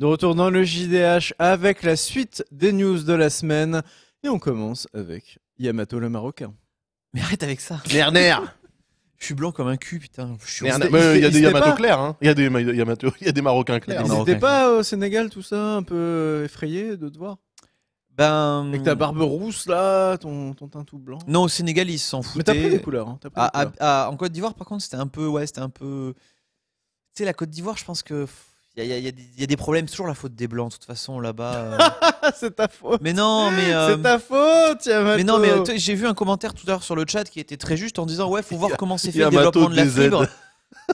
De retour dans le JDH avec la suite des news de la semaine. Et on commence avec Yamato le Marocain. Mais arrête avec ça. Lerner Je suis blanc comme un cul, putain. il y a des Yamato clairs, Il y a des Yamato, il y a des Marocains clairs. pas au Sénégal, tout ça, un peu effrayé de te voir ben... Avec ta barbe rousse là, ton, teint tout blanc. Non, au Sénégal, ils s'en foutaient. Mais t'as pris des couleurs. Hein, ah, ah, ah, en Côte d'Ivoire, par contre, c'était un peu, ouais, c'était un peu. Tu sais, la Côte d'Ivoire, je pense que il y, a des problèmes, toujours la faute des blancs, de toute façon, là-bas. Euh. c'est ta faute. Mais non, mais. Euh, c'est ta faute, Yamato. Mais non, mais euh, j'ai vu un commentaire tout à l'heure sur le chat qui était très juste en disant Ouais, faut voir comment c'est fait le développement de la fibre.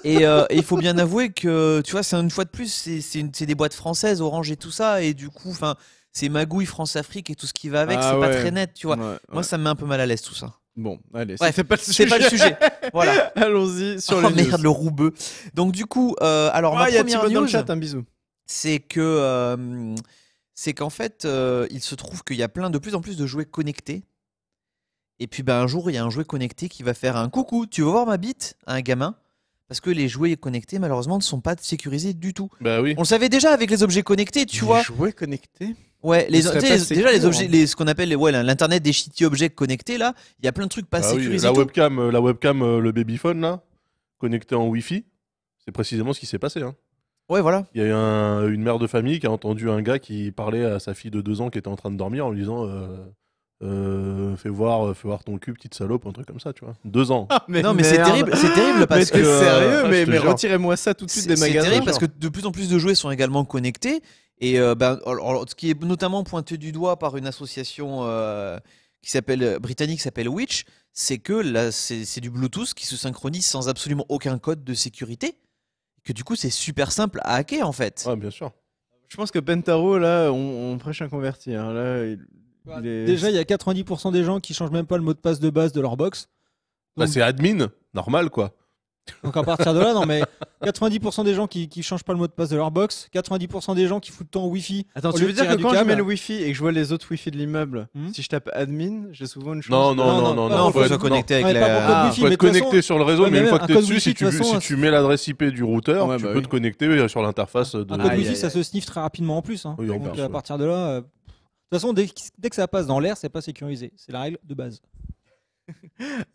et, il faut bien avouer que, tu vois, c'est une fois de plus, c'est des boîtes françaises, Orange et tout ça. Et du coup, enfin c'est magouille France-Afrique et tout ce qui va avec, ah c'est pas très net, tu vois. Moi, ça me met un peu mal à l'aise tout ça. Bon, allez, c'est pas le sujet. C'est pas le sujet. voilà. Allons-y sur oh, merde, le roubeux. Donc du coup, euh, alors ma première news, chat, un bisou. C'est que euh, c'est qu'en fait, euh, il se trouve qu'il y a plein de plus en plus de jouets connectés. Et puis ben un jour, il y a un jouet connecté qui va faire un coucou. Tu veux voir ma bite un gamin parce que les jouets connectés, malheureusement, ne sont pas sécurisés du tout. Bah oui. On le savait déjà avec les objets connectés, tu vois. Les jouets connectés Ouais, les, déjà les objets, hein. les, ce qu'on appelle ouais, l'internet des shitty objets connectés là, il y a plein de trucs pas sécurisés. Ah euh, la webcam, la euh, webcam, le babyphone là, connecté en wifi c'est précisément ce qui s'est passé. Hein. Ouais, voilà. Il y a eu une mère de famille qui a entendu un gars qui parlait à sa fille de 2 ans qui était en train de dormir en lui disant. Euh, fais voir, fais voir ton cul, petite salope, un truc comme ça, tu vois. Deux ans. Ah, non, mais c'est terrible, c'est terrible parce ah, mais sérieux, mais, mais retirez-moi ça tout de suite des magasins. C'est terrible parce que de plus en plus de jouets sont également connectés et euh, ben, ce qui est notamment pointé du doigt par une association euh, qui s'appelle euh, britannique, qui s'appelle Witch, c'est que c'est du Bluetooth qui se synchronise sans absolument aucun code de sécurité. Que du coup, c'est super simple à hacker en fait. Ouais, bien sûr. Je pense que Pentaro, là, on, prêche un converti. Hein. Là, bah, Déjà, il y a 90% des gens qui changent même pas le mot de passe de base de leur box. Bah, c'est admin, normal quoi. Donc à partir de là, non mais 90% des gens qui, qui changent pas le mot de passe de leur box, 90% des gens qui foutent temps wifi Wi-Fi. Attends, tu veux dire que quand je mets le Wi-Fi et que je vois les autres Wi-Fi de l'immeuble, hmm si je tape admin, j'ai souvent une chance. Non, non, non, non, non, non, se avec la. être connecté sur le réseau, mais une fois que t'es dessus, si tu, mets l'adresse IP du routeur, tu peux te bah connecter sur l'interface de. Un code wi ça se sniffe très rapidement en plus. Hein. Donc à partir de là. Euh, de toute façon, dès que ça passe dans l'air, c'est pas sécurisé. C'est la règle de base.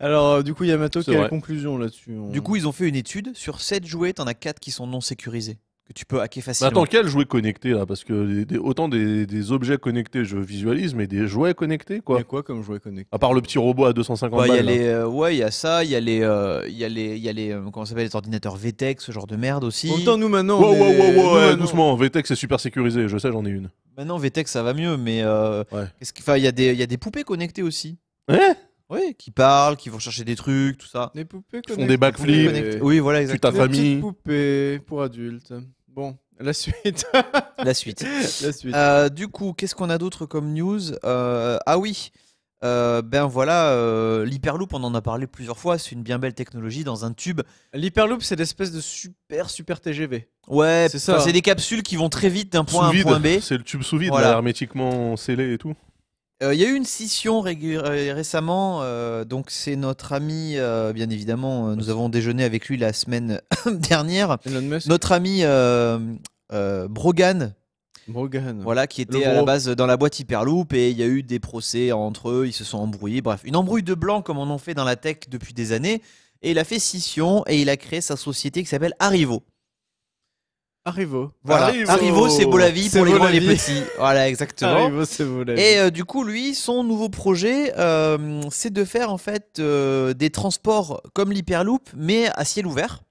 Alors, euh, du coup, Yamato, quelle la conclusion là-dessus Du coup, ils ont fait une étude. Sur 7 jouets, t'en as 4 qui sont non sécurisés. Que tu peux hacker facilement. Mais attends, quel jouet connecté là Parce que autant des, objets connectés, je visualise, mais des jouets connectés quoi. quoi comme jouet connecté À part le petit robot à 250 bah, balles. Euh, ouais, il y a ça, il y a les, euh, il y les, y a les, s'appelle les ordinateurs VTEX, ce genre de merde aussi. En nous maintenant. doucement. VTEX c'est super sécurisé. Je sais, j'en ai une. Maintenant, VTEX ça va mieux, mais enfin il y des, y a des poupées connectées aussi. Hein oui, qui parlent, qui vont chercher des trucs, tout ça. Des poupées qui font des backflips. Oui, voilà, exactement. ta Des poupées pour adultes. Bon, la suite. la suite. La suite. Euh, du coup, qu'est-ce qu'on a d'autre comme news euh, Ah oui. Euh, ben voilà, l'hyperloop, on en a parlé plusieurs fois, c'est une bien belle technologie dans un tube. L'hyperloop, c'est l'espèce de super, super TGV. Ouais, c'est ça. C'est des capsules qui vont très vite d'un point à un point B. C'est le tube sous vide, hermétiquement scellé et tout. Euh, il y a eu une scission euh, récemment, euh, donc c'est notre ami, bien évidemment, nous avons déjeuné avec lui la semaine dernière. Notre ami Brogan. Voilà, qui était à la base dans la boîte Hyperloop et il y a eu des procès entre eux, ils se sont embrouillés. Bref, une embrouille de blanc comme on en fait dans la tech depuis des années. Et il a fait scission et il a créé sa société qui s'appelle Arrivo. Arrivo. Voilà. Arrivo, beau c'est vie pour les grands et les petits. Voilà, exactement. Arrivo, c'est Et euh, du coup, lui, son nouveau projet, euh, c'est de faire en fait euh, des transports comme l'Hyperloop, mais à ciel ouvert.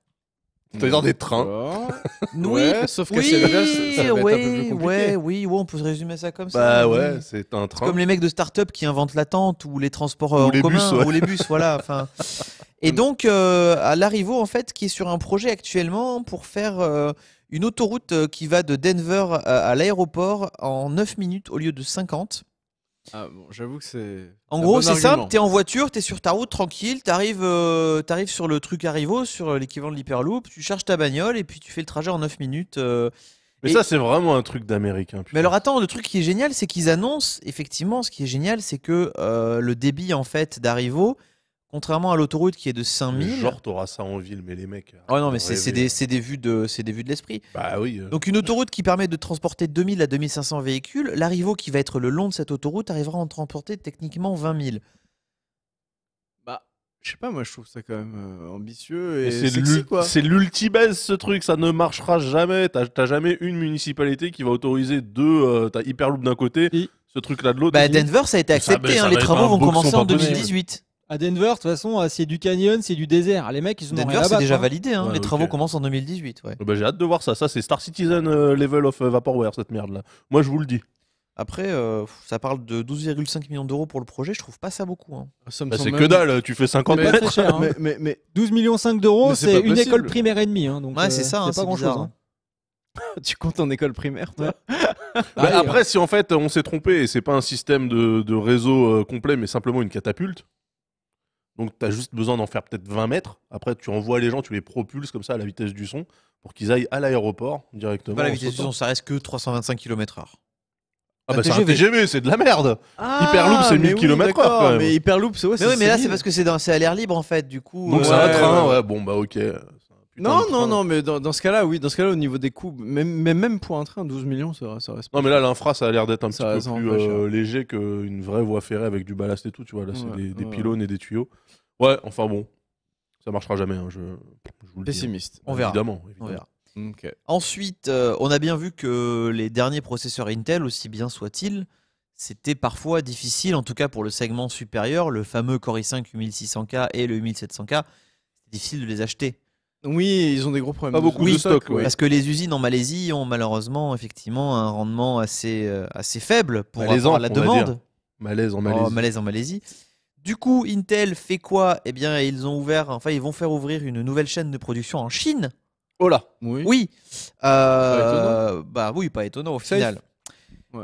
C'est-à-dire des trains. Oui, sauf que oui, oui, on peut résumer ça comme ça. Bah ouais, c'est un train. Comme les mecs de start-up qui inventent la tente ou les transports en commun ou les bus, voilà. Et donc, à l'arrivo, en fait, qui est sur un projet actuellement pour faire une autoroute euh, qui va de Denver euh, à l'aéroport en 9 minutes au lieu de 50. Ah bon, j'avoue que c'est. En gros, c'est simple, t'es en voiture, t'es sur ta route tranquille, t'arrives euh, arrives sur le truc Arrivo, sur l'équivalent de l'Hyperloop, tu charges ta bagnole et puis tu fais le trajet en 9 minutes. mais ça, c'est vraiment un truc d'américain. Mais alors attends, le truc qui est génial, c'est qu'ils annoncent, effectivement, ce qui est génial, c'est que le débit en fait d'Arrivo, Contrairement à l'autoroute qui est de 5000. Genre, t'auras ça en ville, mais les mecs. Oh non, mais hein. c'est des, vues de, de l'esprit. Bah oui. Euh. Donc, une autoroute qui permet de transporter 2000 à 2500 véhicules, l'arrivo qui va être le long de cette autoroute arrivera à en transporter techniquement 20 000. Bah, je sais pas, moi je trouve ça quand même euh, ambitieux et sexy, C'est l'ultibase, ce truc, ça ne marchera jamais. T'as jamais une municipalité qui va autoriser deux. Euh, t'as Hyperloop d'un côté, ce truc là de l'autre. Bah, Denver, ça a été accepté, hein, les travaux vont commencer en 2018. À Denver, de toute façon, euh, c'est du canyon, c'est du désert. Les mecs, ils ont Denver, c'est déjà hein. validé. Hein. les travaux commencent en 2018. Ouais. Bah, j'ai hâte de voir ça. Ça, c'est Star Citizen euh, level of euh, Vaporware, cette merde-là. Moi, je vous le dis. Après, ça parle de 12,5 millions d'euros pour le projet. Je trouve pas ça beaucoup. Hein. Ah, bah, c'est que dalle. Tu fais 50 mais mètres. Cher, mais, 12 millions 5 d'euros, c'est une école primaire et demie. donc, ouais, c'est ça. pas grand-chose. tu comptes en école primaire, toi bah, Après, si en fait on s'est trompé et c'est pas un système de, de réseau complet, mais simplement une catapulte. Donc, tu as juste besoin d'en faire peut-être 20 mètres. Après, tu envoies les gens, tu les propulses comme ça à la vitesse du son pour qu'ils aillent à l'aéroport directement. Bah la vitesse du son, ça reste que 325 km/h. Ah, bah, c'est un TGV, c'est de la merde. Ah, Hyperloop, c'est 1000 km/h. Mais Hyperloop, c'est ouais, mais, là, c'est parce que c'est à l'air libre en fait, du coup. Donc, euh, c'est un train, ouais, bon, bah, ok. Non, non, non, mais dans, ce cas-là, oui, dans ce cas-là, au niveau des coûts, même, même, pour un train, 12 millions, ça, ça reste. Non, mais là, l'infra, ça a l'air d'être un petit peu plus euh, léger qu'une vraie voie ferrée avec du ballast et tout, tu vois. Là, c'est des, pylônes et des tuyaux. Ouais, enfin bon, ça marchera jamais, hein, je, vous le dis. Hein. Pessimiste. On Évidemment, Ensuite, euh, on a bien vu que les derniers processeurs Intel, aussi bien soit-il c'était parfois difficile, en tout cas pour le segment supérieur, le fameux Core i5 8600K et le 1700K, c'était difficile de les acheter. Oui, ils ont des gros problèmes. Pas beaucoup de, stock, oui. Parce que les usines en Malaisie ont malheureusement effectivement un rendement assez, euh, assez faible pour répondre à la demande. Malaise en oh, Malaisie. malaise en Malaisie. Du coup, Intel fait quoi Eh bien, ils ont ouvert, enfin, ils vont faire ouvrir une nouvelle chaîne de production en Chine. Oh là Oui. oui. Euh, bah oui, pas étonnant au final.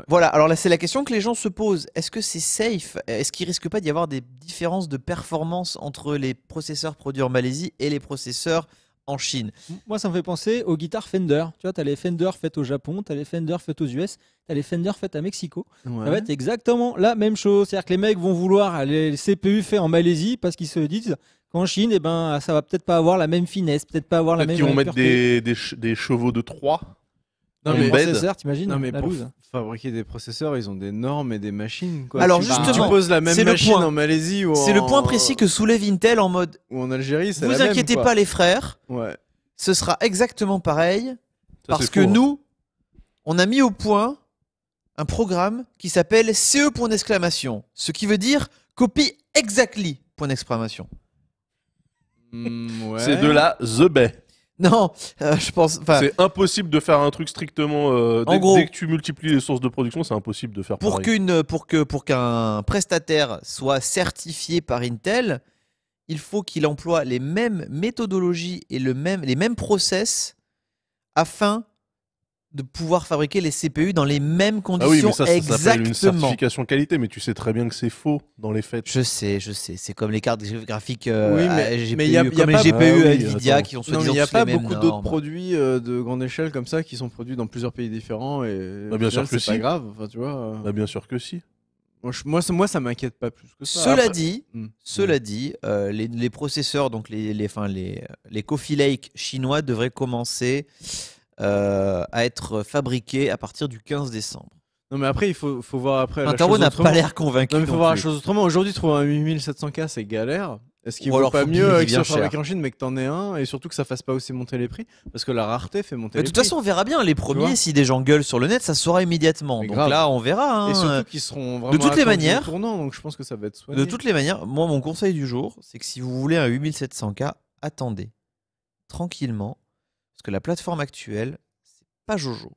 Voilà, alors là c'est la question que les gens se posent. Est-ce que c'est safe Est-ce qu'il risque pas d'y avoir des différences de performance entre les processeurs produits en Malaisie et les processeurs en Chine. Moi, ça me fait penser aux guitares Fender. Tu vois, tu les Fender faites au Japon, tu as les Fender faites aux US, tu as les Fender faites à Mexico. Ça va être exactement la même chose. C'est-à-dire que les mecs vont vouloir les CPU faits en Malaisie parce qu'ils se disent qu'en Chine, eh ben, ça va peut-être pas avoir la même finesse, peut-être pas avoir la même. Ils vont mettre des, des, chevaux de 3 non mais, fabriquer des processeurs, ils ont des normes et des machines. Alors tu, justement, tu poses la même machine point. en Malaisie ou C'est le point précis que soulève Intel en mode. Ou en Algérie, c'est Vous la même, inquiétez pas les frères. Ouais. Ce sera exactement pareil parce que nous, on a mis au point un programme qui s'appelle CE point d'exclamation, ce qui veut dire copie exactly point d'exclamation. Hmm, c'est de la the bay. Non, euh, je pense. C'est impossible de faire un truc strictement. Euh, en dès, que tu multiplies les sources de production, c'est impossible de faire. Pour qu'une, pour que, pour qu'un prestataire soit certifié par Intel, il faut qu'il emploie les mêmes méthodologies et le même, les mêmes process afin de pouvoir fabriquer les CPU dans les mêmes conditions. Ah oui, ça, s'appelle une certification qualité, mais tu sais très bien que c'est faux dans les faits. Je sais, je sais. C'est comme les cartes graphiques euh, oui, mais, GPU, comme les GPU ah euh, Nvidia qui Il n'y a pas beaucoup d'autres produits euh, de grande échelle comme ça qui sont produits dans plusieurs pays différents et bah, bien sûr que c'est pas grave. Enfin, tu vois. Bah, bien sûr que si. Moi, ça moi, ça m'inquiète pas plus que ça. Cela dit, hmm. cela dit, les, processeurs, donc les, les, les, les Coffee Lake chinois devraient commencer euh, à être fabriqué à partir du 15 décembre. Non, mais après, il faut, voir après. Taro n'a pas l'air convaincu. Non, mais il faut voir la chose autrement. Aujourd'hui, trouver un 8700K, c'est galère. Est-ce qu'il vaut alors, pas mieux avec un fabriqué en Chine, mais que t'en aies un, et surtout que ça fasse pas aussi monter les prix Parce que la rareté fait monter les prix. De toute façon, on verra bien. Les premiers, si des gens gueulent sur le net, ça saura immédiatement. donc là, on verra. Hein. Et surtout seront vraiment. De toutes les manières. donc je pense que ça va être De toutes les manières, moi, mon conseil du jour, c'est que si vous voulez un 8700K, attendez tranquillement parce que la plateforme actuelle, c'est pas Jojo.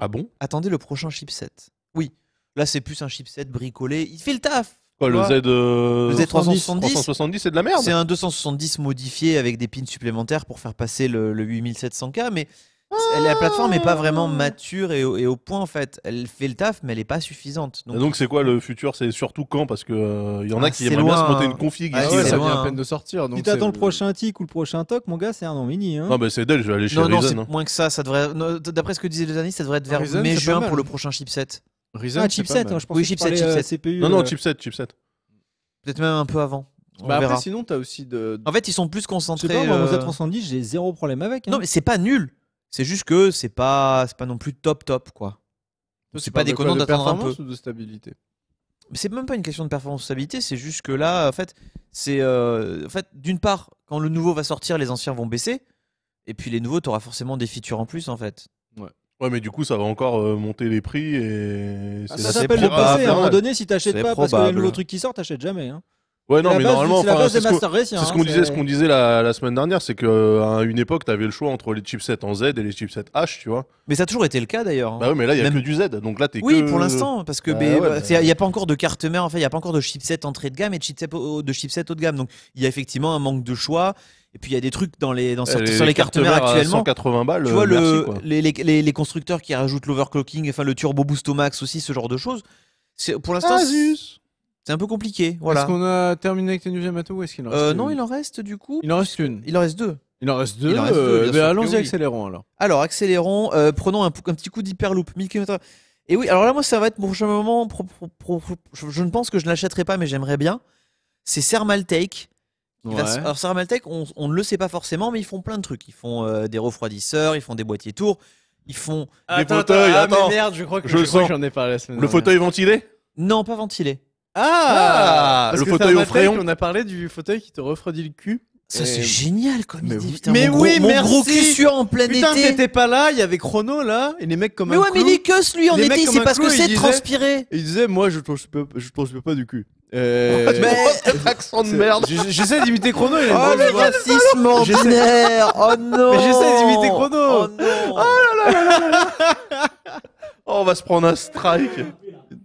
Ah bon Attendez le prochain chipset. Oui, là c'est plus un chipset bricolé. Il fait le taf euh, le, Z, Z 370, c'est de la merde. C'est un 270 modifié avec des pins supplémentaires pour faire passer le, le 8700K, mais la plateforme n'est pas vraiment ah. mature et au, point en fait. Elle fait le taf, mais elle n'est pas suffisante. Donc, donc c'est quoi le futur C'est surtout quand Parce que euh, il y en a ah, qui aimeraient bien se monter une config. Ah, ça vient à peine de sortir. Donc si t'attends le prochain tic ou le prochain toc, mon gars, c'est un an mini. Hein. Non, mais c'est Dell. Je vais aller chez non, Non, hein. moins que ça. Ça devrait. D'après ce que disait les amis ça devrait être vers mai-juin pour le prochain chipset. Reason, ah, chipset. Hein, je pense oui, chipset, euh, non, non, euh. chipset, chipset. Peut-être même un peu avant. Bah, après, sinon, t'as aussi de. En fait, ils sont plus concentrés. Je sais pas, moi, j'ai zéro problème avec. Non, mais c'est pas nul. C'est juste que c'est pas, c'est pas non plus top top quoi. C'est pas, déconnant d'attendre un peu. Ou de stabilité. C'est même pas une question de performance ou stabilité, c'est juste que là, en fait, c'est, euh, en fait, d'une part, quand le nouveau va sortir, les anciens vont baisser, et puis les nouveaux, t'auras forcément des features en plus en fait. Ouais. Ouais, mais du coup, ça va encore euh, monter les prix et ah, ça s'appelle le passé. À un moment donné, si t'achètes pas parce que le nouveau truc qui sort, t'achètes jamais. Hein. Ouais, non, mais normalement, c'est ce hein, qu'on disait, ce qu'on disait la, semaine dernière, c'est qu'à euh, une époque, tu avais le choix entre les chipsets en Z et les chipsets H, tu vois. Mais ça a toujours été le cas d'ailleurs. Hein. Bah oui, mais là, il n'y a Même... que du Z, donc là, t'es Oui, pour l'instant, parce que bah il y n'y a pas encore de carte mère, fait il n'y a pas encore de chipset entrée de gamme et de chipset, de chipset haut de gamme. Donc, il y a effectivement un manque de choix. Et puis il y a des trucs dans les, dans, eh, sur, les, cartes mères actuellement. 180 balles. Tu vois, euh, les, les, les, constructeurs qui rajoutent l'overclocking, enfin le turbo boost au max aussi, ce genre de choses. Pour l'instant. Asus c'est un peu compliqué. Voilà. Est-ce qu'on a terminé avec les news Yamato ou est-ce qu'il en euh, reste Non, il en reste du coup. Il en reste une. Il en reste deux. Il en reste deux. Euh, ben, allons-y, accélérons alors. Alors, accélérons. Euh, prenons un, un, petit coup d'hyperloop. 1000 km. Et oui, alors là, moi, ça va être pour prochain moment. je, ne pense que je ne l'achèterai pas, mais j'aimerais bien. C'est Sermaltake. alors, Sermaltake, on, ne le sait pas forcément, mais ils font plein de trucs. Ils font des refroidisseurs, ils font des boîtiers tours, ils font. Attends, des fauteuils, ah, attends. Mais merde, je crois que j'en je ai parlé Le fauteuil ventilé Non, pas ventilé. Ah, ah Le fauteuil au frayon. On a parlé du fauteuil qui te refroidit le cul. Ça, c'est génial comme Mais idée. putain, Mais oui, gros, mon merci. gros cul sur en plein Putain, été. t'étais pas là, il y avait Chrono là, et les mecs comme Mais un ouais, mais clou. lui, en était. C'est parce que c'est transpiré. il disait, moi, je transpire pas, je transpire pas du cul. Euh, Mais- accent de merde. J'essaie d'imiter Chrono, il a Oh, le racisme ordinaire Oh non Mais j'essaie d'imiter Chrono. Oh non Oh, là là là là oh, on va se prendre un strike.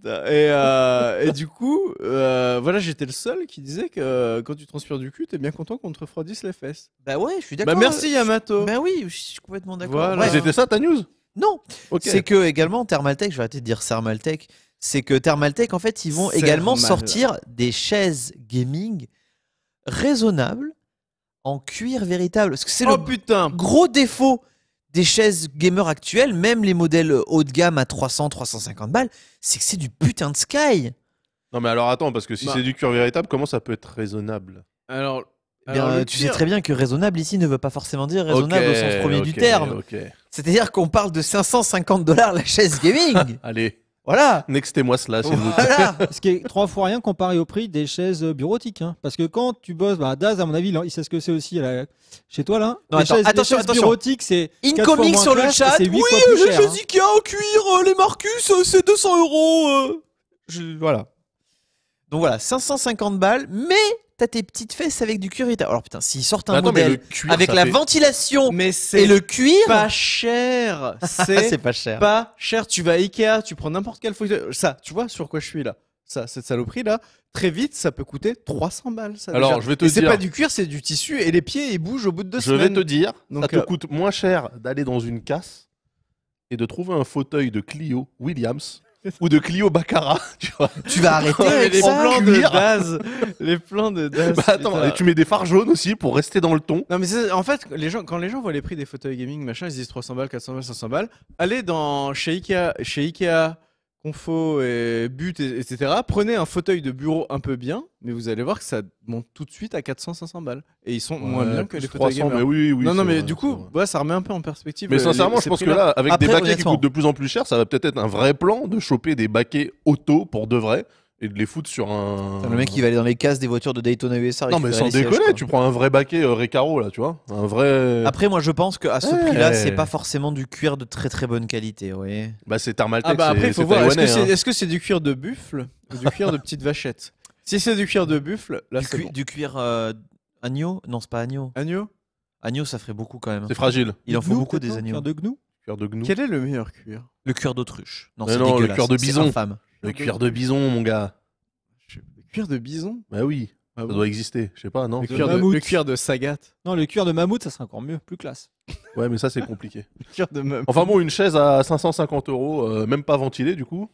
Euh, et, du coup, euh, voilà, j'étais le seul qui disait que euh, quand tu transpires du cul, t'es bien content qu'on te refroidisse les fesses. Bah ouais, je suis bah, d'accord. merci Yamato. Bah oui, je suis complètement d'accord. C'était ça ta news Non. C'est que également Thermaltech, je vais arrêter de dire Thermaltech, c'est que Thermaltech, en fait, ils vont également sortir des chaises gaming raisonnables en cuir véritable. Parce que c'est oh, le putain. gros défaut des chaises gamer actuelles, même les modèles haut de gamme à 300, 350 balles, c'est que c'est du putain de sky. Non, mais alors attends, parce que si bah. c'est du cuir véritable, comment ça peut être raisonnable Alors, eh tu sais très bien que raisonnable ici ne veut pas forcément dire raisonnable au sens premier du terme. C'est-à-dire qu'on parle de 550 dollars la chaise gaming. Allez. Voilà. Nextez-moi cela, vous voilà. Ce qui est trois fois rien comparé au prix des chaises bureautiques. Hein. Parce que quand tu bosses, bah, Daz, à mon avis, il sait ce que c'est aussi là, chez toi là. Hein. Non, les attends, chaises, attention, les chaises bureautiques, c'est. Incoming sur le chat. Oui, les chaises Ikea en cuir, euh, les Marcus, euh, c'est 200 euros. Euh. Je... Voilà. Donc voilà, 550 balles, mais t'as tes petites fesses avec du cuir Alors putain, s'ils sortent un modèle avec la ventilation mais et le cuir, pas cher. Ah, c'est pas cher. Pas cher. Tu vas à Ikea, tu prends n'importe quel fauteuil. Ça, tu vois sur quoi je suis là. Ça, cette saloperie là, très vite, ça peut coûter 300 balles. Ça, Alors, et C'est pas du cuir, c'est du tissu et les pieds ils bougent au bout de deux semaines. Je vais te dire, Donc, ça te euh, coûte moins cher d'aller dans une casse et de trouver un fauteuil de Clio Williams ou de Clio bacara, tu vois. Tu vas arrêter les plans de Daz, les plans de Daz. Bah attends, et tu mets des phares jaunes aussi pour rester dans le ton. Non mais en fait, les gens, quand les gens voient les prix des fauteuils gaming, machin, ils disent 300 balles, 400 balles, 500 balles. Allez dans chez Ikea, chez Ikea, confo et but, etc. Prenez un fauteuil de bureau un peu bien, mais vous allez voir que ça monte tout de suite à 400-500 balles. Et ils sont moins bien que les 300, mais oui, oui. Non, non, mais du coup, ça remet un peu en perspective. Mais euh, sincèrement, je pense que là, avec des baquets qui coûtent de plus en plus cher, ça va peut-être être un vrai plan de choper des baquets auto pour de vrai et de les foutre sur un. le mec, qui va aller dans les cases des voitures de Daytona USA. Non, mais sans déconner, tu prends un vrai baquet euh, Recaro, là, tu vois. Un vrai. Après, moi, je pense qu'à ce prix-là, c'est pas forcément du cuir de très très bonne qualité, vous voyez. Bah, c'est Thermaltec. Ah, bah après, faut voir. Hein. Est-ce que c'est du cuir de buffle ou du cuir de petite vachette Si c'est du cuir de buffle, là, c'est. Du, du cuir euh, agneau Non, c'est pas agneau. Agneau Agneau, ça ferait beaucoup quand même. C'est fragile. Il en faut beaucoup des agneaux. Cuir de gnou Quel est le meilleur cuir Le cuir d'autruche. Non, c'est le cuir de bison. Le cuir de bison, mon gars. Le cuir de bison Bah oui, ah ça doit exister. Je sais pas, non Le cuir de, le cuir de Sagat. Non, le cuir de mammouth, ça serait encore mieux, plus classe. Ouais, mais ça, c'est compliqué. cuir de Enfin bon, une chaise à 550 euros, euh, même pas ventilée, du coup.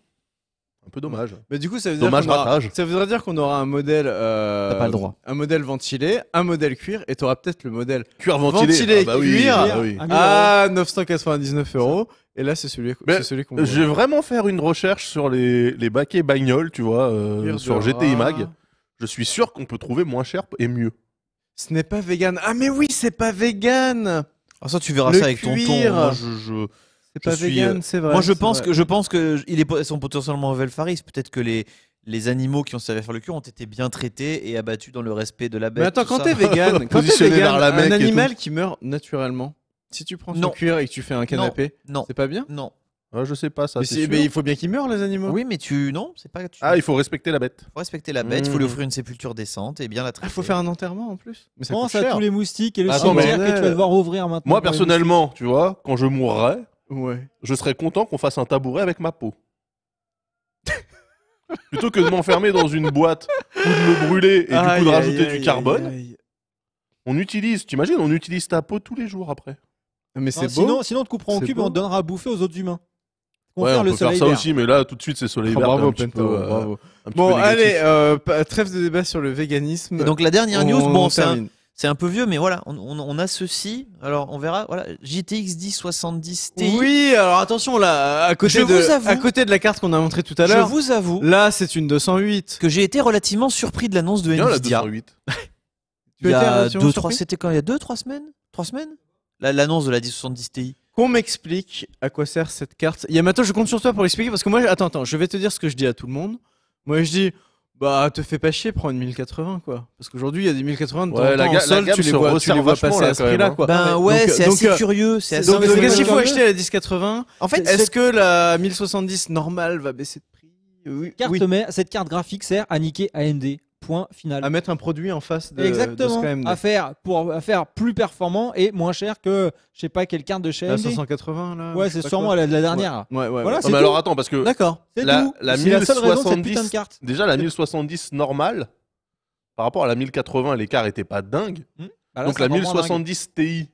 Un peu dommage. Mais du coup, ça Dommage ça voudrait dire qu'on aura un modèle. Euh, pas le droit. Un modèle ventilé, un modèle cuir, et t'auras peut-être le modèle Cuir ventilé. Ah bah oui, cuir. Bah ah à 999 euros et là, c'est celui, c'est celui qu'on. Je vais vraiment faire une recherche sur les, baquets bagnoles, tu vois, euh, sur GTI Mag. Je suis sûr qu'on peut trouver moins cher et mieux. Ce n'est pas vegan. Ah, mais oui, c'est pas vegan Ah, ça, tu verras ça avec ton ton. je, C'est pas vegan, euh, c'est vrai. Moi, je pense, que, je pense que il sont potentiellement velfaris. Peut-être que les, les animaux qui ont servi à faire le cuir ont été bien traités et abattus dans le respect de la bête. Mais attends, quand t'es vegan, quand es vegan, un animal qui meurt naturellement, si tu prends du cuir et que tu fais un canapé, c'est pas bien Non. Ah, je sais pas ça. mais, c'est- mais il faut bien qu'ils meurent, les animaux. Oui, mais tu. Non, c'est pas. Ah, il faut respecter la bête. faut respecter la bête, il faut lui hmm. offrir une sépulture décente et bien la ah, traiter. Il faut faire un enterrement en plus. Mais ça coûte Pense à tous les moustiques et le cimetière que tu vas devoir ouvrir maintenant. Moi, personnellement, tu vois, quand je mourrai, Ouais. je serais content qu'on fasse un tabouret avec ma peau. Plutôt que de m'enfermer dans une boîte ou de me brûler et du coup de rajouter du carbone, on utilise, imagines on utilise ta peau tous les jours après c'est Sinon, sinon, on te en cube et on donnera à bouffer aux autres humains. on peut le faire ça aussi, mais là, tout de suite, c'est soleil vert. Bravo, Bon, allez, trêve de débat sur le véganisme. donc, la dernière news, bon, c'est un, un, peu vieux, mais voilà, on, a ceci. Alors, on verra. Voilà, JTX 1070 Ti. Oui, alors attention, là, à côté, de, à côté de la carte qu'on a montrée tout à l'heure. Je vous avoue. Là, c'est une 208. Que j'ai été relativement surpris de l'annonce de Nvidia. Non, la 208. il y a c'était quand Il y a 2, 3 semaines 3 semaines l'annonce de la 1070 Ti. Qu'on m'explique à quoi sert cette carte. attends, je compte sur toi pour l'expliquer parce que moi, attends, attends, je vais te dire ce que je dis à tout le monde. Moi, je dis, bah, te fais pas chier, prends une 1080, quoi. Parce qu'aujourd'hui, il y a des 1080 la en tu les vois, tu les passer à ce prix-là, hein. quoi. Ben ouais, c'est euh, assez euh, curieux. donc, euh, qu'est-ce qu'il faut acheter à la 1080 fait, est-ce que la 1070 normale va baisser de prix oui, Mais, cette carte graphique sert à niquer AMD. Point final. À mettre un produit en face de, Exactement. À faire, pour, à faire plus performant et moins cher que, je sais pas, quelle carte de chez La 580, là Ouais, c'est sûrement la, dernière. Ouais, ouais, Voilà, ah, mais alors attends, parce que D'accord. C'est la, la 1070, déjà la 1070 normale, par rapport à la 1080, l'écart était pas dingue. Hmm. Bah Donc la 1070 Ti,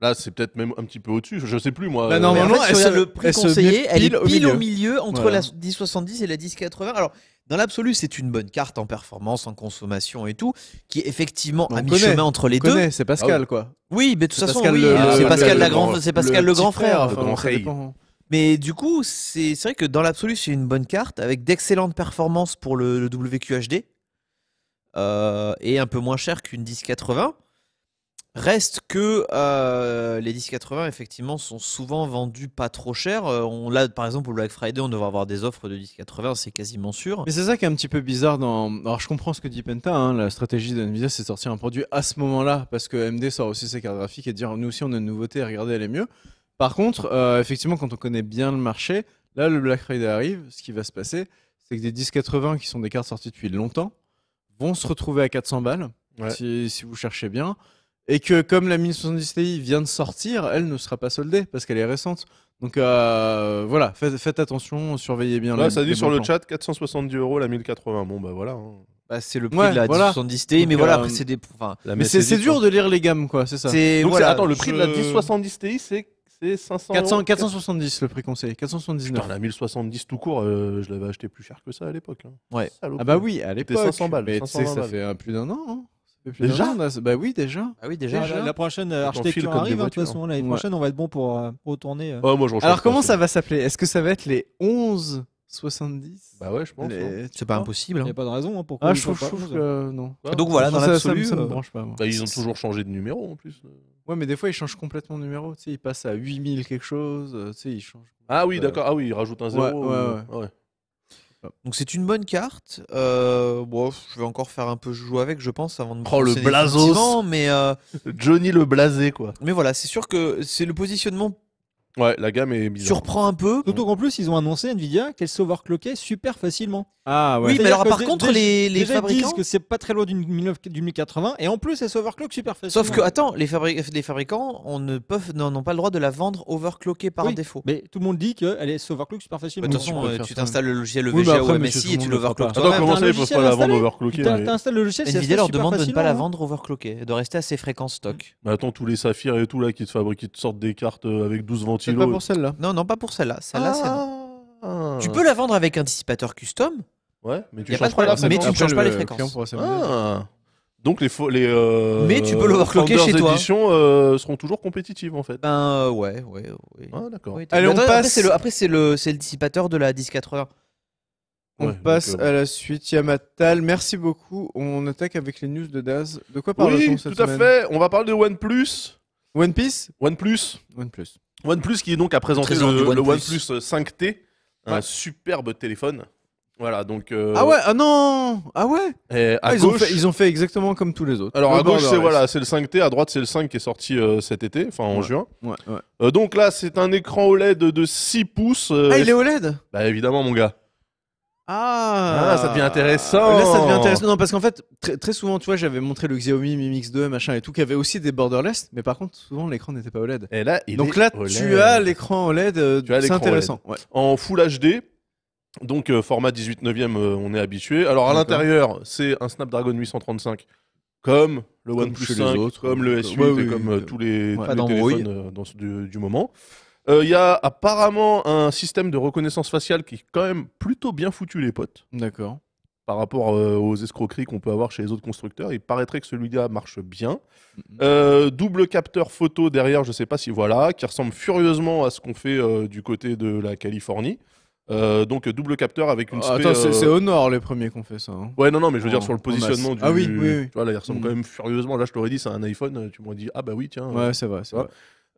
là c'est peut-être même un petit peu au-dessus, je sais plus moi. Bah normalement, euh, elle le prix elle conseillé, elle est pile au milieu, entre la 1070 et la 1080. Alors, dans l'absolu, c'est une bonne carte en performance, en consommation et tout, qui est effectivement à mi-chemin entre les deux. C'est Pascal, ah quoi. Oui, mais de toute façon, c'est Pascal, le, grand, frère. Mais du coup, c'est vrai que dans l'absolu, c'est une bonne carte avec d'excellentes performances pour le, WQHD euh, et un peu moins cher qu'une 1080. Reste que euh, les 1080 effectivement sont souvent vendus pas trop cher. Euh, on là par exemple au Black Friday, on devrait avoir des offres de 1080, c'est quasiment sûr. Mais c'est ça qui est un petit peu bizarre dans alors je comprends ce que dit Penta hein, la stratégie de c'est de sortir un produit à ce moment-là parce que AMD sort aussi ses cartes graphiques et dire nous aussi on a une nouveauté, regardez elle est mieux. Par contre, euh, effectivement quand on connaît bien le marché, là le Black Friday arrive, ce qui va se passer, c'est que des 1080 qui sont des cartes sorties depuis longtemps vont se retrouver à 400 balles si, si vous cherchez bien et que comme la 1070 Ti vient de sortir, elle ne sera pas soldée parce qu'elle est récente. Donc euh, voilà, faites, attention, surveillez bien. Là, ça dit sur le chat 470 euros la 1080. Bon bah voilà. Hein. Bah, c'est le prix de la 1070 Ti, mais voilà, euh, après c'est des. mais, c'est dur hein. de lire les gammes quoi, c'est ça. Donc, attends, le prix de la 1070 Ti, c'est 500 470 le prix conseillé, 479. Putain, la 1070 tout court, euh, je l'avais acheté plus cher que ça à l'époque. Hein. Ouais. Ah bah oui, à l'époque. 500 balles. Mais sais, ça fait plus d'un an. Hein déjà Bah oui, déjà. Ah oui, ah, déjà. La, prochaine euh, architecture arrive, hein, de toute façon. prochaine, on va être bon pour euh, retourner. Euh. Oh, Alors, comment ça va s'appeler Est-ce que ça va être les 11 70 Bah ouais, je pense. Hein. C'est pas impossible. Il hein. n'y a pas de raison pourquoi. Ah, je trouve, que non. Ah, donc voilà, dans l'absolu, ça, ils ont toujours changé de numéro en plus. Ouais, mais des fois, ils changent complètement de numéro. Tu sais, ils passent à 8000 quelque chose. Tu sais, ils changent. Ah oui, d'accord. Ah oui, ils rajoutent un 0. ouais. ouais. Donc c'est une bonne carte. Euh, je vais encore faire un peu jouer avec, je pense, avant de. prendre oh, le non Mais euh, Johnny le blasé quoi. Mais voilà, c'est sûr que c'est le positionnement Ouais, la gamme est bizarre. Surprend un peu. D'autant qu'en plus, ils ont annoncé Nvidia qu'elle s'overclockait super facilement. Ah ouais. Oui, mais alors par contre, les, les fabricants. disent que c'est pas très loin d'une 1080 et en plus, elle overclock super facilement. Sauf que, attends, les, fabri les fabricants on ne peuvent, n'ont pas le droit de la vendre overclockée par oui, défaut. Mais tout le monde dit qu'elle overclock super facilement. De toute façon, tu euh, t'installes le logiciel le VGA mais ou MSI et tu l'overclock toi Attends, comment ça, ils peuvent pas la vendre overclockée hein, le logiciel, Nvidia leur demande de ne pas la hein. vendre overclockée, de rester à ses fréquences stock. Mais attends, tous les saphirs et tout là qui te fabriquent, te sortent des cartes euh, avec 12 ventes c'est Pas pour celle-là. Non, non, pas pour celle-là. Celle-là, c'est non. Ah. Tu peux la vendre avec un dissipateur custom. Ouais, mais tu ne changes pas, les fréquences. Ah. Donc les les euh, mais tu peux le l'overclocker chez toi. Les euh, seront toujours compétitives en fait. Ben euh, ouais ouais ouais. Ah, d'accord. Allez on passe. Après c'est le c'est le dissipateur de la 10 4 heures. On passe euh, à la suite. Yamatal, merci beaucoup. On attaque avec les news de Daz. De quoi parle-t-on cette semaine Oui, tout à fait. On va parler de OnePlus. One Piece OnePlus. OnePlus. OnePlus qui est donc à présenter le, OnePlus, 5T, un superbe téléphone. Voilà, donc. Euh, ah ouais, ah non Ah ouais ah, ils, ont fait, exactement comme tous les autres. Alors à gauche, c'est voilà, le 5T, à droite, c'est le 5 qui est sorti euh, cet été, enfin en juin. Euh, donc là, c'est un écran OLED de 6 pouces. ah, il est OLED Bah évidemment, mon gars. Ah, ah, ça devient intéressant. Là, ça devient intéressant. Non, parce qu'en fait, très, souvent, tu vois, j'avais montré le Xiaomi Mi Mix 2, machin et tout, qui avait aussi des borderless, mais par contre, souvent, l'écran n'était pas OLED. Et là, il donc là, e tu as l'écran OLED. Euh, c'est e intéressant. En Full HD. Donc euh, format 18 9e euh, on est habitué. Alors à l'intérieur, c'est un Snapdragon 835 comme le OnePlus 5, les autres, comme le S8 et comme tous les, téléphones dans, du moment. Il euh, y a apparemment un système de reconnaissance faciale qui est quand même plutôt bien foutu, les potes. D'accord. Par rapport euh, aux escroqueries qu'on peut avoir chez les autres constructeurs, il paraîtrait que celui-là marche bien. Mm-hmm. Euh, double capteur photo derrière, je sais pas si voilà, qui ressemble furieusement à ce qu'on fait du côté de la Californie. donc double capteur avec une. Ah, attends, c'est au nord les premiers qu'on fait ça. Hein. Ouais, non, non, mais je veux dire sur le positionnement du. Ah oui, oui, il ressemble mm. quand même furieusement. Là, je t'aurais dit, c'est un iPhone. Tu m'aurais dit, ah bah oui, tiens. Ouais, c'est vrai. vrai.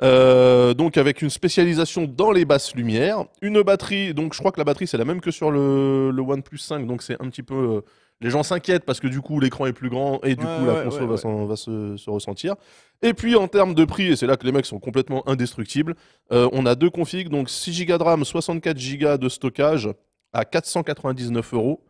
Euh, donc avec une spécialisation dans les basses lumières, une batterie, donc je crois que la batterie c'est la même que sur le, OnePlus 5, donc c'est un petit peu... Euh, les gens s'inquiètent parce que du coup l'écran est plus grand et du coup la console va, se, ressentir. Et puis en termes de prix, et c'est là que les mecs sont complètement indestructibles, euh, on a deux configs, donc 6 Go de RAM, 64 Go de stockage à 499 euros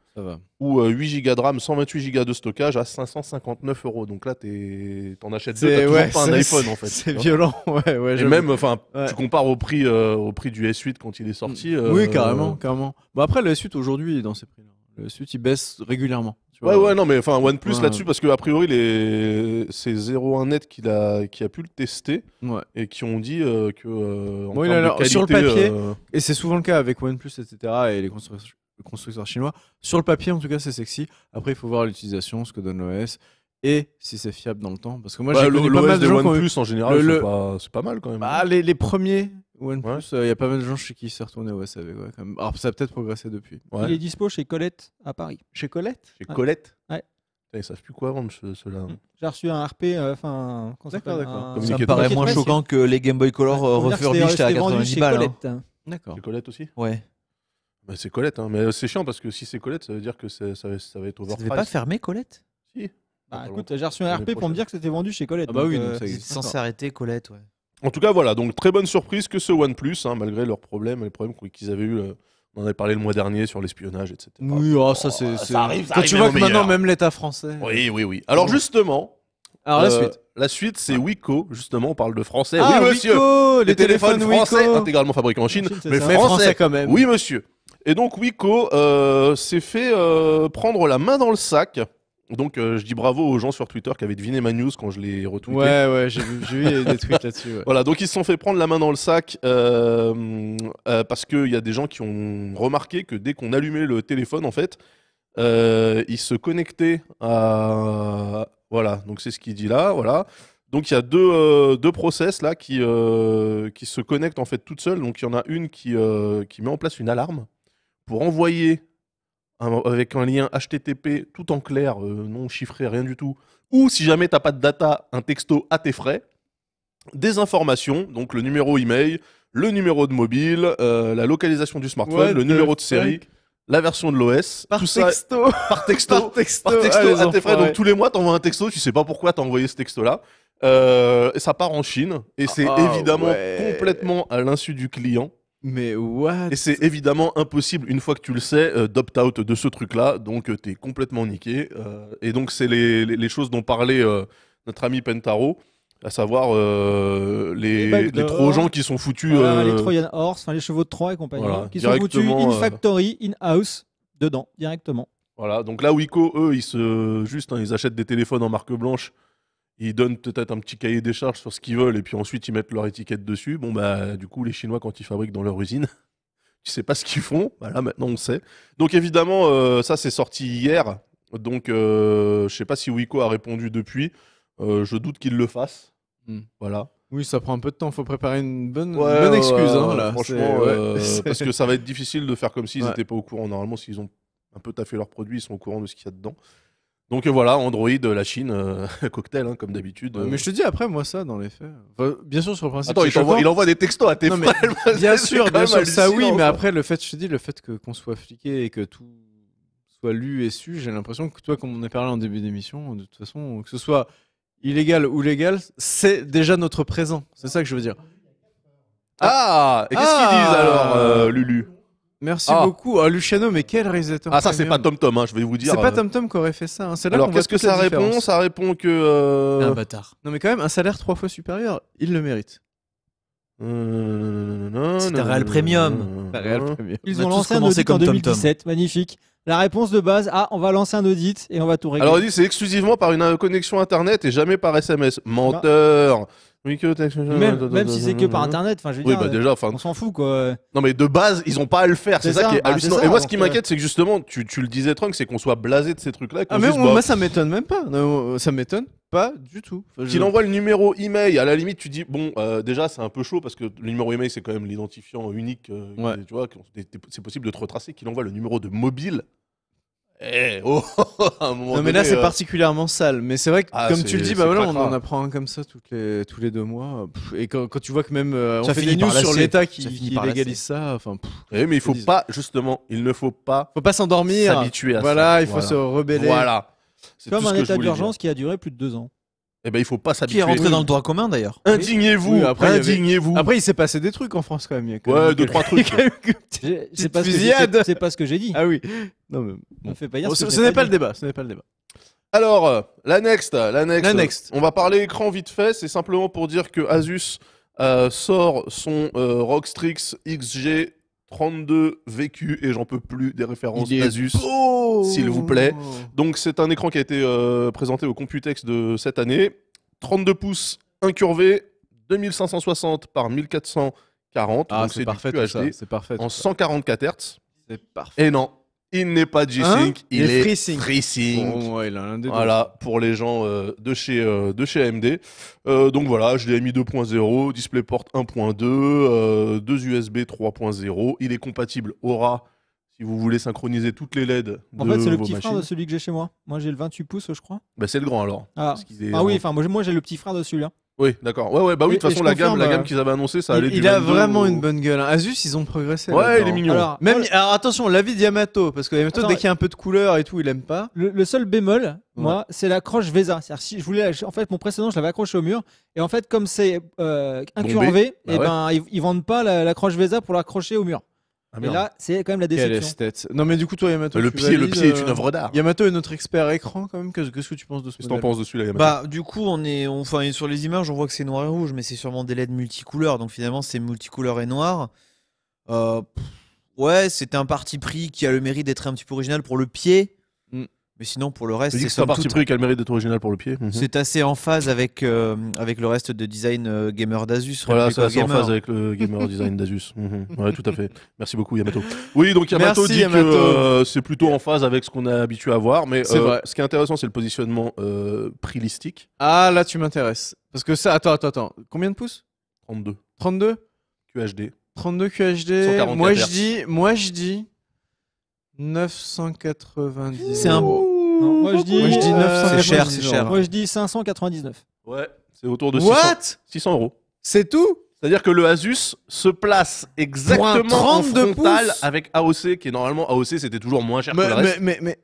ou 8 euh, go de RAM, 128 go de stockage à 559 euros. Donc là, t'en achètes deux, t'as toujours pas un iPhone en fait. C'est hein. violent, Et même, enfin, tu compares au prix, euh, au prix du S8 quand il est sorti. Mm. Euh, oui, carrément, carrément. Bon bah, après, le S8 aujourd'hui dans ces prix-là. Le S8 il baisse régulièrement. Ouais, ouais, non, mais enfin, OnePlus là-dessus, parce que a priori, les... c'est 01net qui a... qui a pu le tester et qui ont dit que. en sur le papier, et c'est souvent le cas avec OnePlus, etc., et les constructeur chinois. Sur le papier, en tout cas, c'est sexy. Après, il faut voir l'utilisation, ce que donne l'OS. Et si c'est fiable dans le temps. Parce que moi, bah, j'ai pas mal de gens OnePlus, en général, c'est pas, mal quand même. Bah, les, les, premiers OnePlus, euh, il y a pas mal de gens chez qui s'est retourné au avec. Ouais, quand Alors, ça a peut-être progressé depuis. Il est dispo chez Colette à Paris. Chez Colette Chez Colette Ouais. Ils savent plus quoi vendre cela hein. mmh. J'ai reçu un RP, euh, enfin, d'accord. Ça paraît moins choquant que les Game Boy Color euh, refurbished à 90 balles. Hein. D'accord. Chez Colette aussi Ouais. Bah, c'est Colette, hein. mais euh, c'est chiant parce que si c'est Colette, ça veut dire que ça, ça, va être Ça devait pas fermer, Colette Si. Bah, ah, bah écoute, j'ai reçu un RP pour me dire que c'était vendu chez Colette. Ah bah oui, C'est euh, censé arrêter Colette, ouais. En tout cas, voilà, donc très bonne surprise que ce OnePlus, hein, malgré leurs problèmes, les problèmes qu'ils avaient eu. Euh, on en avait parlé le mois dernier sur l'espionnage, etc. Oui, oh, ça oh, arrive, tu vois que maintenant, même l'État français. Oui, oui, oui. Alors justement, Alors la suite. La suite, c'est Wiko. Justement, on parle de français. Ah, oui, monsieur. Wiko, les, téléphones, français, intégralement fabriqués en Chine, mais français. quand même. Oui, monsieur. Et donc Wiko euh, s'est fait euh, prendre la main dans le sac. Donc euh, je dis bravo aux gens sur Twitter qui avaient deviné ma news quand je l'ai retweeté. Ouais, ouais, j'ai vu, des tweets là-dessus. Voilà, donc ils se sont fait prendre la main dans le sac parce qu'il y a des gens qui ont remarqué que dès qu'on allumait le téléphone, en fait, ils se connectaient à... Voilà, donc c'est ce qu'il dit là, voilà. Donc il y a deux, deux process là qui, qui se connectent en fait toutes seules. Donc il y en a une qui, qui met en place une alarme pour envoyer avec un lien HTTP tout en clair, euh, non chiffré, rien du tout, ou si jamais tu n'as pas de data, un texto à tes frais, des informations, donc le numéro email, le numéro de mobile, euh, la localisation du smartphone, le numéro de série la version de l'OS. Par, texto. par texto. par texto. à tes frais. Donc tous les mois, t'envoies un texto. Tu sais pas pourquoi as envoyé ce texto-là. Euh, ça part en Chine et c'est ah, évidemment complètement à l'insu du client. Mais what Et c'est évidemment impossible, une fois que tu le sais, euh, d'opt-out de ce truc-là. Donc, tu euh, es t'es complètement niqué. Euh, et donc, c'est les, choses dont parlait notre ami Pentaro, à savoir les, trois gens qui sont foutus. les Trojan Horse, enfin les chevaux de Troie et compagnie, qui sont foutus in factory, in house, dedans, directement. Voilà, donc là, Wico, eux, ils se. Juste, hein, ils achètent des téléphones en marque blanche ils donnent peut-être un petit cahier des charges sur ce qu'ils veulent et puis ensuite ils mettent leur étiquette dessus. Bon, bah, du coup, les Chinois, quand ils fabriquent dans leur usine, tu sais pas ce qu'ils font. Bah, là, maintenant, on sait. Donc, évidemment, euh, ça, c'est sorti hier. Donc, je euh, je sais pas si Wiko a répondu depuis. Euh, je doute qu'il le fasse. Hmm. Voilà. Oui, ça prend un peu de temps. Il Faut préparer une bonne, bonne excuse. Hein, parce que ça va être difficile de faire comme s'ils n'étaient pas au courant. Normalement, s'ils ont un peu taffé leurs produits, ils sont au courant de ce qu'il y a dedans. Donc euh, voilà, Android, euh, la Chine, euh, cocktail, hein, comme d'habitude. mais je te dis après, moi, ça, dans les faits. bien sûr, sur le principe. Attends, il, envoie, des textos à tes bien sûr, ça oui, mais après, le fait, je te dis, le fait que, qu'on soit fliqué et que tout soit lu et su, j'ai l'impression que toi, comme on a parlé en début d'émission, de toute façon, que ce soit illégal ou légal, c'est déjà notre présent. C'est ça que je veux dire. Ah, Et qu'est-ce qu'ils ah disent alors, Lulu Merci ah. beaucoup. Ah, Luciano, mais quel réalisateur Ah, ça, c'est pas Tom Tom, hein, je vais vous dire. C'est pas euh. Tom Tom qui aurait fait ça. Hein. Là Alors, qu'est-ce que ça répond Ça répond que. Euh, un bâtard. Non, mais quand même, un salaire trois fois supérieur, il le mérite. C'est un réel premium. Ils ont lancé un audit en 2017, magnifique. La réponse de base, ah, on va lancer un audit et on va tout régler. Alors, il dit c'est exclusivement par une euh, connexion internet et jamais par SMS. Bah. Menteur. Même, même si c'est que par internet, enfin, je veux bah, déjà, on s'en fout quoi. Non, mais de base, ils ont pas à le faire, c'est ça, qui est ah, et moi, ce qui m'inquiète, c'est que justement, tu, tu le disais, Trunk, c'est qu'on soit blasé de ces trucs-là. Ah, mais moi, ça m'étonne même pas. Euh, ça m'étonne pas du tout. Qu'il envoie le numéro email, à la limite, tu dis, bon, euh, déjà, c'est un peu chaud parce que le numéro email, c'est quand même l'identifiant unique. Euh, tu vois, c'est possible de te retracer. Qu'il envoie le numéro de mobile. Eh, oh, non, mais là, c'est euh, particulièrement sale. Mais c'est vrai que, ah, comme tu le dis, bah on en apprend un comme ça toutes les, tous les deux mois. Et quand, tu vois que même euh, on Ça fait des finit sur l'État qui, légalise ça, enfin, eh, mais il faut pas, justement, il ne faut pas faut pas s'endormir. s'habituer à ça. Voilà, il faut se rebeller. Voilà. C'est Comme un état d'urgence qui a duré plus de deux ans eh ben, il faut pas s'habituer. Qui est rentré dans le droit commun d'ailleurs. Indignez-vous. après, indignez-vous. Après, il s'est passé des trucs en France quand même. ouais, deux trois trucs. c'est pas pas ce que j'ai dit. Ah oui. Non mais on fait pas dire. ce, n'est pas, le débat. Ce n'est pas le débat. Alors, euh, la next, la next. On va parler écran vite fait. C'est simplement pour dire que Asus euh, sort son euh, Rockstrix XG 32 vécu et j'en peux plus des références Asus, s'il vous plaît. Donc c'est un écran qui a été euh, présenté au Computex de cette année. 32 pouces incurvé, 2560 par 1440. Ah, c'est parfait, c'est parfait. En 144 Hz. C'est parfait. Et non, il n'est pas G-Sync, hein il, est FreeSync. voilà, pour les gens euh, de, chez, euh, de chez AMD. Euh, donc voilà, je l'ai mis 2.0, DisplayPort 1.2, 2 USB 3.0. Il est compatible Aura si vous voulez synchroniser toutes les LED. En fait, c'est le petit frère de celui que j'ai chez moi. Moi, j'ai le 28 pouces, je crois. Bah, c'est le grand alors. Ah, ah oui, enfin, moi, j'ai le petit frère de celui-là. Oui, d'accord. Ouais, ouais, bah oui, de toute façon, la gamme, la gamme euh, qu'ils avaient annoncée, ça allait il, du Il a vraiment une bonne gueule. Hein. Asus, ils ont progressé. il est mignon. Alors, attention, l'avis Yamato, parce que Yamato, dès qu'il y a un peu de couleur et tout, il aime pas. Le, seul bémol, moi, c'est l'accroche VESA. C'est-à-dire, si je voulais, en fait, mon précédent, je l'avais accroché au mur. Et en fait, comme c'est euh, incurvé, bah et eh ben, ils, vendent pas la- l'accroche VESA pour l'accrocher au mur. Ah, mais là, c'est quand même la Quelle déception. Non, mais du coup, toi, Yamato, Le pied, le pied est euh, une œuvre d'art. Yamato est notre expert écran quand même. Qu'est-ce que tu penses de ce Qu'est-ce que t'en modèle penses celui là, Yamato Bah, du coup, on est, on- enfin, sur les images, on voit que c'est noir et rouge, mais c'est sûrement des LED multicouleurs. Donc finalement, c'est multicouleur et noir. Euh, ouais, c'était un parti pris qui a le mérite d'être un petit peu original pour le pied. Mais sinon, pour le reste, c'est un parti pris qui a le mérite d'être original pour le pied. Mhm. C'est assez en phase avec, euh, avec le reste de design euh, gamer d'Asus. Voilà, c'est assez en phase avec le gamer design d'Asus. Mhm. Ouais, tout à fait. Merci beaucoup, Yamato. Oui, donc Yamato dit que euh, c'est plutôt en phase avec ce qu'on est habitué à voir. Mais ce qui est intéressant, c'est le positionnement prix listique. Ah, là, tu m'intéresses. Parce que ça, attends, attends, attends. Combien de pouces 32. 32 QHD. 32 QHD. Moi, je dis, moi, je dis 990. C'est un. Oh moi, je dis, 900. Euh, c'est cher, c'est cher. Moi, je dis 599. Ouais, c'est autour de 600, 600 euros. C'est tout C'est-à-dire que le Asus se place exactement en 32 avec AOC, qui est normalement AOC, c'était toujours moins cher que le mais, reste. mais, mais,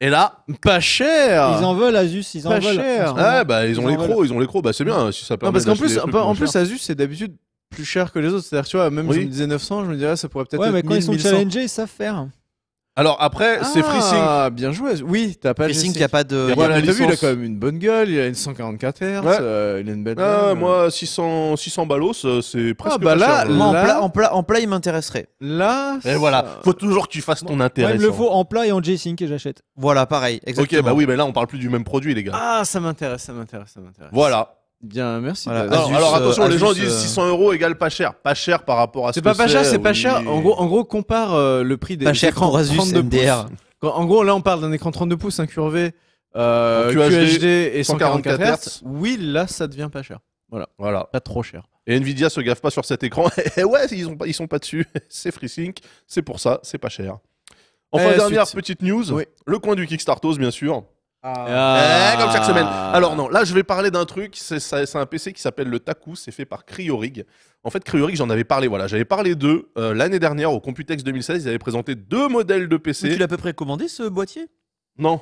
mais Et là, pas cher Ils en veulent, Asus, ils en Pas cher. ouais, bah, ils ont les crocs, ils ont les crocs, bah c'est bien si ça permet. parce qu'en plus, en plus, Asus, c'est d'habitude plus cher que les autres. C'est-à-dire, tu vois, même si je me disais 900, je me dirais, ça pourrait peut-être ouais, mais quand ils sont challengés, ils savent faire. Alors après, c'est ah, FreeSync. bien joué. Oui, t'as pas FreeSync, il a pas de. il a quand même une bonne gueule, il a une 144 Hz, euh, il a une belle. moi, 600, 600 ballos, euh, c'est ah, presque. Ah, bah là, hein. là, en, plat, en, il m'intéresserait. Là. Et voilà, faut toujours que tu fasses ton intéressant intérêt. Il le faut en plat et en J-Sync et j'achète. Voilà, pareil, exactement. Ok, bah oui, mais là, on parle plus du même produit, les gars. Ah, ça m'intéresse, ça m'intéresse, ça m'intéresse. Voilà. Bien, merci. Bah, alors, attention, les euh, gens disent 600 euh, euros égale pas cher. Pas cher par rapport à ce C'est pas pas cher, c'est pas cher. En gros, en gros, compare euh, le prix des. Pas cher écran en gros, là, on parle d'un écran 32 pouces, incurvé, euh, QHD, et 144 Hz. Oui, là, ça devient pas cher. Voilà. Voilà. Pas trop cher. Et Nvidia se gaffe pas sur cet écran. Et eh ouais, ils, ont, ils sont pas dessus. c'est FreeSync. C'est pour ça, c'est pas cher. Enfin, eh, dernière petite news. Le coin du Kickstarter bien sûr. Ah. Eh, comme chaque semaine. Ah. Alors non, là je vais parler d'un truc, c'est un PC qui s'appelle le Taku, c'est fait par Cryorig. En fait, Cryorig, j'en avais parlé, voilà, j'avais parlé d'eux euh, l'année dernière au Computex 2016, ils avaient présenté deux modèles de PC. tu l'as à peu près commandé ce boîtier Non.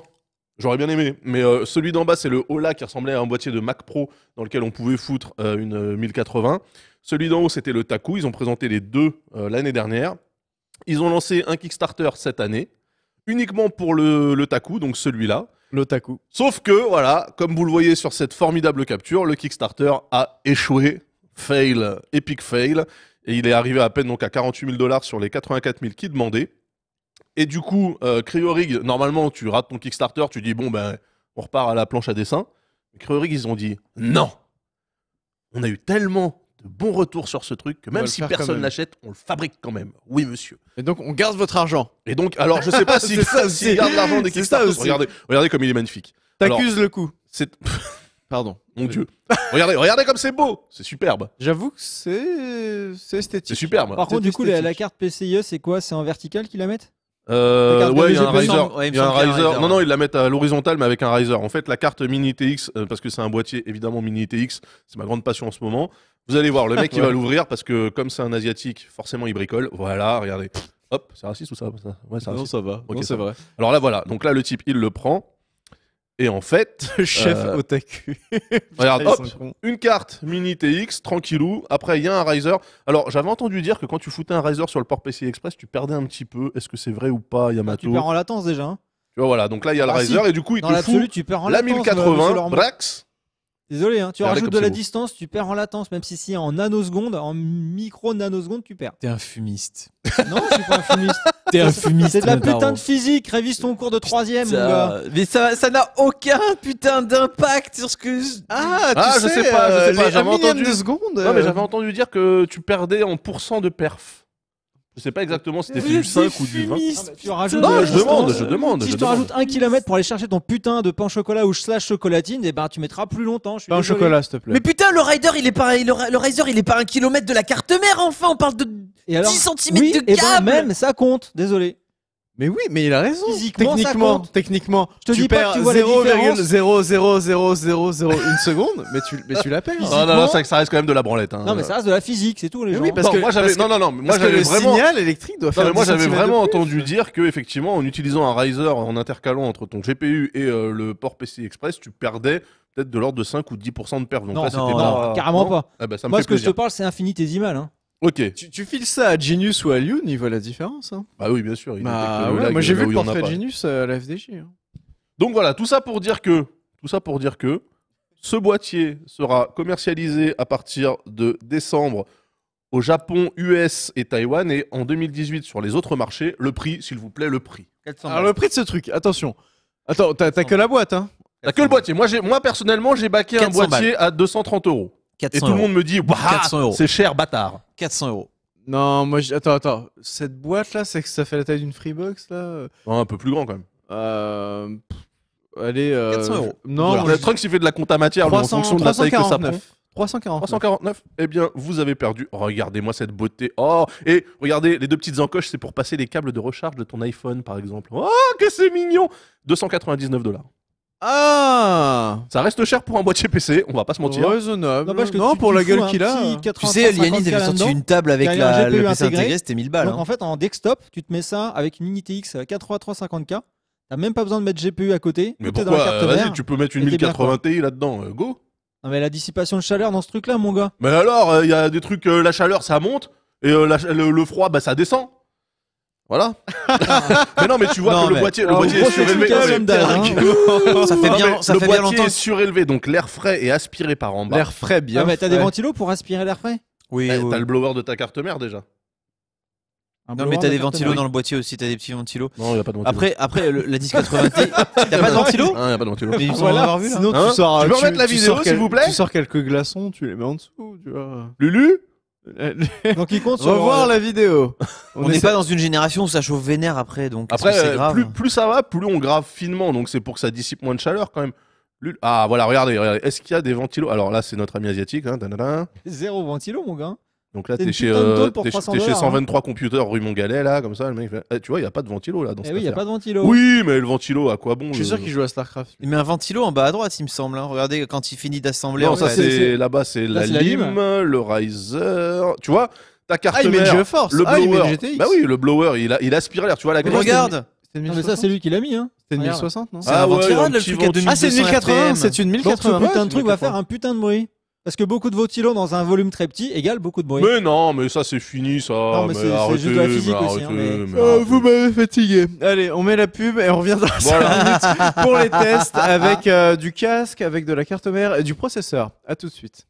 J'aurais bien aimé, mais euh, celui d'en bas, c'est le Ola qui ressemblait à un boîtier de Mac Pro dans lequel on pouvait foutre euh, une 1080. Celui d'en haut, c'était le Taku. Ils ont présenté les deux l'année dernière. Ils ont lancé un Kickstarter cette année, uniquement pour le Taku, donc celui-là. L'otaku. Sauf que, voilà, comme vous le voyez sur cette formidable capture, le Kickstarter a échoué. Fail, epic fail. Et il est arrivé à peine donc à 48 000 dollars sur les 84 000 qui demandaient. Et du coup, euh, Cryorig, normalement, tu rates ton Kickstarter, tu dis, bon, ben, on repart à la planche à dessin. Cryorig, ils ont dit, non On a eu tellement de bons retours sur ce truc, que même si personne n'achète, on le fabrique quand même. Oui, monsieur. Et donc, on garde votre argent. Et donc, alors, je sais pas si, ça, si garde l'argent des Kickstarter. Regardez, regardez comme il est magnifique. T'accuses le coup. C'est. Pardon. Mon Dieu. regardez, regardez comme c'est beau. C'est superbe. J'avoue que c'est, c'est esthétique. C'est superbe. Par contre, du coup, la, la carte PCIe, c'est quoi C'est en vertical qu'ils la mettent euh, ouais, il y a un riser. un riser. Non, non, ils la mettent à l'horizontale, mais avec un riser. En fait, la carte Mini TX, euh, parce que c'est un boîtier évidemment Mini TX, c'est ma grande passion en ce moment. Vous allez voir, le mec il va l'ouvrir parce que comme c'est un asiatique, forcément il bricole. Voilà, regardez. Hop, c'est raciste ou ça, ça Ouais, Non, ça va. Ok, c'est vrai. Alors là, voilà. Donc là, le type, il le prend. Et en fait, chef euh, otaku. Regarde, une carte mini TX, tranquillou. Après, il y a un riser. Alors, j'avais entendu dire que quand tu foutais un riser sur le port PCI Express, tu perdais un petit peu. Est-ce que c'est vrai ou pas, ah, Yamato Tu perds en latence déjà. Hein. tu vois, voilà. Donc là, il y a le ah, riser et du coup, il te fout tu perds en la 1080 euh, Brax. Désolé, hein, tu rajoutes de la distance, tu perds en latence, même si c'est en nanoseconde, en micro nanosecondes tu perds. T'es un fumiste. Non, je suis pas un fumiste. T'es un fumiste. C'est de la putain de physique, révise ton cours de troisième, gars. Mais ça ça n'a aucun putain d'impact sur ce que. Je... Ah, tu ah, sais, je sais pas, je sais euh, pas. J'avais entendu. De seconde, Non, mais euh. j'avais entendu dire que tu perdais en pourcent de perf. Je sais pas exactement si c'était du 5 ou du 20. Ah, bah, non, je demande, demande. Si je te rajoute un kilomètre pour aller chercher ton putain de pain chocolat ou slash chocolatine, et eh ben tu mettras plus longtemps. pain au chocolat, s'il te plaît. Mais putain, le rider, il est pas, le, il est pas un kilomètre de la carte mère, enfin, on parle de et 10 cm de câble. Et ben, même, ça compte, désolé. Mais oui, mais il a raison. Physiquement, techniquement, techniquement, je te dis tu dis perds 0,00001 seconde, mais tu, mais tu l'appelles. Non, non, non, ça, reste quand même de la branlette. Non, mais ça reste de la physique, c'est tout les gens. Oui, parce que moi j'avais, non, non, non, moi vraiment. Le signal électrique doit faire. Non, mais moi j'avais vraiment entendu dire que effectivement, en utilisant un riser, en intercalant entre ton GPU et le port PCI Express, tu perdais peut-être de l'ordre de 5 ou 10 de perte. non, carrément pas. moi, ce que je te parle, c'est infinitésimal. Hein. Ok. Tu, files ça à Genius ou à Lyon, il voit la différence. Hein. Bah oui, bien sûr. Bah moi euh, j'ai vu le portrait de Genius euh, à la FDJ. Hein. Donc voilà, tout ça pour dire que, tout ça pour dire que, ce boîtier sera commercialisé à partir de décembre au Japon, US et Taïwan et en 2018 sur les autres marchés. Le prix, s'il vous plaît, le prix. Alors le prix de ce truc, attention. Attends, t'as que la boîte, hein T'as que le boîtier. Moi, moi personnellement, j'ai baqué un boîtier à 230 euros. et tout le monde me dit, c'est cher, bâtard. 400 euros. Non, moi, j'- attends, attends. Cette boîte-là, c'est que ça fait la taille d'une Freebox, là un peu plus grand quand même. Euh, allez. 400 euh, euros. Non, Le truc, fait de la compte à matière, en fonction de la taille que ça prend. 349. 349. 349. Eh bien, vous avez perdu. Regardez-moi cette beauté. Oh, et regardez, les deux petites encoches, c'est pour passer les câbles de recharge de ton iPhone, par exemple. Oh, que c'est mignon 299 dollars. Ah Ça reste cher pour un boîtier PC, on va pas se mentir. Raisonnable. non, pour la gueule hein. qu'il a. Tu sais, Liany avait sorti une table avec la, le PC intégré, c'était 1000 balles. Donc hein. en fait, en desktop, tu te mets ça avec une unité X 350 k T'as même pas besoin de mettre GPU à côté. Mais dans pourquoi la carte euh, Vas-y, tu peux mettre une 1080 Ti là-dedans, euh, go. mais la dissipation de chaleur dans ce truc-là, mon gars. Mais alors, euh, il y a des trucs, la chaleur ça monte et le, le froid bah ça descend. Voilà. mais non, mais tu vois que le boîtier, le boîtier est surélevé. ça fait bien, le boîtier est surélevé, donc l'air frais est aspiré par en bas. L'air frais, bien. Ah, mais t'as des ventilos pour aspirer l'air frais eh, Oui. T'as, le blower de ta carte mère déjà. non, mais t'as des ventilos dans le boîtier aussi, t'as des petits ventilos. Non, y a pas de ventilos. Après, après la 1080 Ti, t'as pas de ventilos Non, y a pas de ventilos. Sinon, tu hein sors. Tu peux la vidéo, s'il vous plaît Tu sors quelques glaçons, tu les mets en dessous, tu vois. Lulu donc il compte sur revoir la vidéo. On n'est pas dans une génération où ça chauffe vénère après, donc après euh, plus, ça va, plus on grave finement, donc c'est pour que ça dissipe moins de chaleur quand même. Ah voilà, regardez, regardez. est-ce qu'il y a des ventilos Alors là, c'est notre ami asiatique. Hein, Zéro ventilo, mon gars. Donc là, euh, t'es chez, chez 123 hein. rue Montgalet, là, comme ça. Le mec eh, tu vois, il n'y a pas de ventilo là. Dans eh oui, il a pas de ventilo. Oui, mais le ventilo, à quoi bon Je suis sûr qu'il joue à StarCraft. Il met un ventilo en bas à droite, il me semble. Hein. Regardez, quand il finit d'assembler. Non, ça, là-bas, c'est la, lime, le riser. Tu vois, ta carte ah, il mère, met le, jeu le blower. Ah, il met bah oui, le blower, il, il aspire l'air. Tu vois la grille. Regarde. Non, mais ça, c'est lui qui l'a mis, hein. C'est une 1060, non Ah, ouais, ah c'est une 1080, c'est une 1080. putain de truc va faire un putain de bruit. Parce que beaucoup de tilos dans un volume très petit égale beaucoup de bruit. Mais non, mais ça c'est fini, ça. Non, mais, c'est juste de la physique aussi. Hein, euh, vous m'avez fatigué. Allez, on met la pub et on revient dans voilà. 5 pour les tests avec euh, du casque, avec de la carte mère et du processeur. À tout de suite.